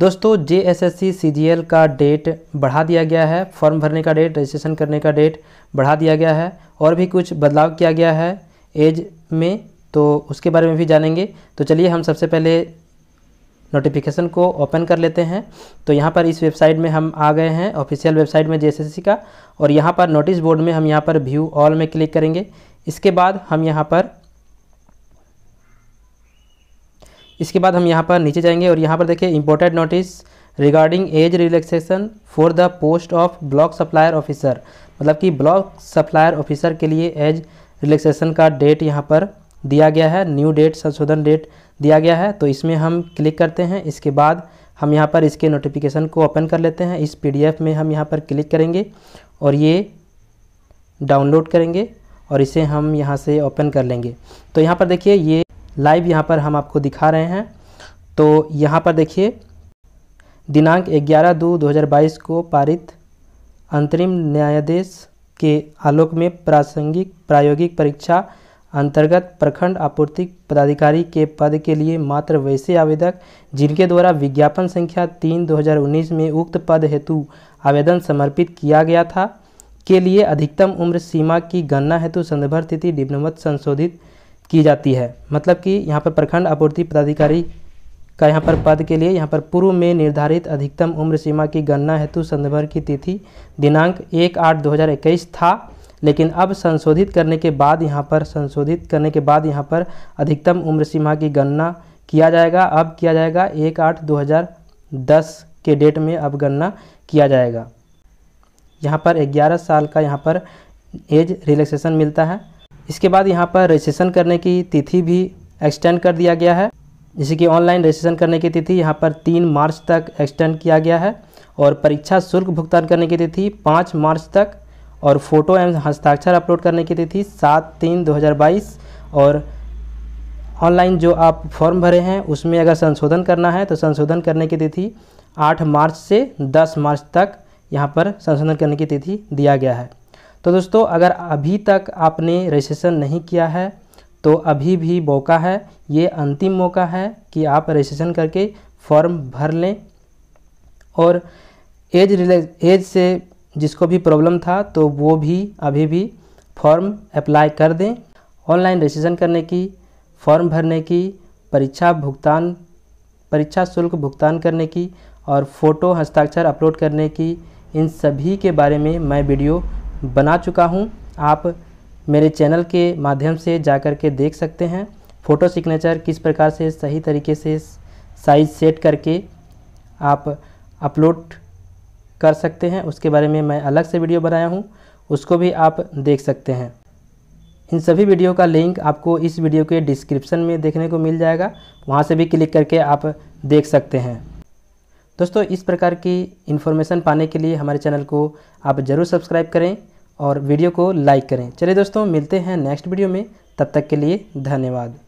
दोस्तों J S S C C G L का date बढ़ा दिया गया है फॉर्म भरने का डेट रजिस्ट्रेशन करने का डेट बढ़ा दिया गया है और भी कुछ बदलाव किया गया है एज में तो उसके बारे में भी जानेंगे तो चलिए हम सबसे पहले नोटिफिकेशन को ओपन कर लेते हैं तो यहाँ पर इस वेबसाइट में हम आ गए हैं ऑफिशियल वेबसाइट में जे का और यहाँ पर नोटिस बोर्ड में हम यहाँ पर व्यू ऑल में क्लिक करेंगे इसके बाद हम यहाँ पर इसके बाद हम यहाँ पर नीचे जाएंगे और यहाँ पर देखिए important notice regarding age relaxation for the post of block supplier officer मतलब कि ब्लॉक सप्लायर ऑफिसर के लिए एज रिलैक्सेशन का डेट यहाँ पर दिया गया है न्यू डेट संशोधन डेट दिया गया है तो इसमें हम क्लिक करते हैं इसके बाद हम यहाँ पर इसके नोटिफिकेशन को ओपन कर लेते हैं इस पी में हम यहाँ पर क्लिक करेंगे और ये डाउनलोड करेंगे और इसे हम यहाँ से ओपन कर लेंगे तो यहाँ पर देखिए ये लाइव यहाँ पर हम आपको दिखा रहे हैं तो यहाँ पर देखिए दिनांक 11 दो 2022 को पारित अंतरिम न्यायाधीश के आलोक में प्रासंगिक प्रायोगिक परीक्षा अंतर्गत प्रखंड आपूर्ति पदाधिकारी के पद के लिए मात्र वैसे आवेदक जिनके द्वारा विज्ञापन संख्या तीन 2019 में उक्त पद हेतु आवेदन समर्पित किया गया था के लिए अधिकतम उम्र सीमा की गणना हेतु संदर्भ तिथि निम्नवत संशोधित की जाती है मतलब कि यहाँ पर प्रखंड आपूर्ति पदाधिकारी का यहाँ पर पद के लिए यहाँ पर पूर्व में निर्धारित अधिकतम उम्र सीमा की गणना हेतु संदर्भ की तिथि दिनांक एक आठ दो हज़ार इक्कीस था लेकिन अब संशोधित करने के बाद यहाँ पर संशोधित करने के बाद यहाँ पर अधिकतम उम्र सीमा की गणना किया जाएगा अब किया जाएगा एक आठ दो हज़ार दस के डेट में अब गणना किया जाएगा यहाँ पर ग्यारह साल का यहाँ पर एज रिलैक्सेशन मिलता है इसके बाद यहाँ पर रजिस्ट्रेशन करने की तिथि भी एक्सटेंड कर दिया गया है जैसे कि ऑनलाइन रजिस्ट्रेशन करने की तिथि यहाँ पर तीन मार्च तक एक्सटेंड किया गया है और परीक्षा शुल्क भुगतान करने की तिथि पाँच मार्च तक और फोटो एवं हस्ताक्षर अपलोड करने की तिथि सात तीन दो हज़ार बाईस और ऑनलाइन जो आप फॉर्म भरे हैं उसमें अगर संशोधन करना है तो संशोधन करने की तिथि आठ मार्च से दस मार्च तक यहाँ पर संशोधन करने की तिथि दिया गया है तो दोस्तों अगर अभी तक आपने रजिस्ट्रेशन नहीं किया है तो अभी भी मौका है ये अंतिम मौका है कि आप रजिस्ट्रेशन करके फॉर्म भर लें और एज रिले एज से जिसको भी प्रॉब्लम था तो वो भी अभी भी फॉर्म अप्लाई कर दें ऑनलाइन रजिस्ट्रेशन करने की फॉर्म भरने की परीक्षा भुगतान परीक्षा शुल्क भुगतान करने की और फ़ोटो हस्ताक्षर अपलोड करने की इन सभी के बारे में मैं वीडियो बना चुका हूँ आप मेरे चैनल के माध्यम से जा कर के देख सकते हैं फ़ोटो सिग्नेचर किस प्रकार से सही तरीके से साइज सेट करके आप अपलोड कर सकते हैं उसके बारे में मैं अलग से वीडियो बनाया हूँ उसको भी आप देख सकते हैं इन सभी वीडियो का लिंक आपको इस वीडियो के डिस्क्रिप्शन में देखने को मिल जाएगा वहाँ से भी क्लिक करके आप देख सकते हैं दोस्तों इस प्रकार की इन्फॉर्मेशन पाने के लिए हमारे चैनल को आप ज़रूर सब्सक्राइब करें और वीडियो को लाइक करें चलिए दोस्तों मिलते हैं नेक्स्ट वीडियो में तब तक के लिए धन्यवाद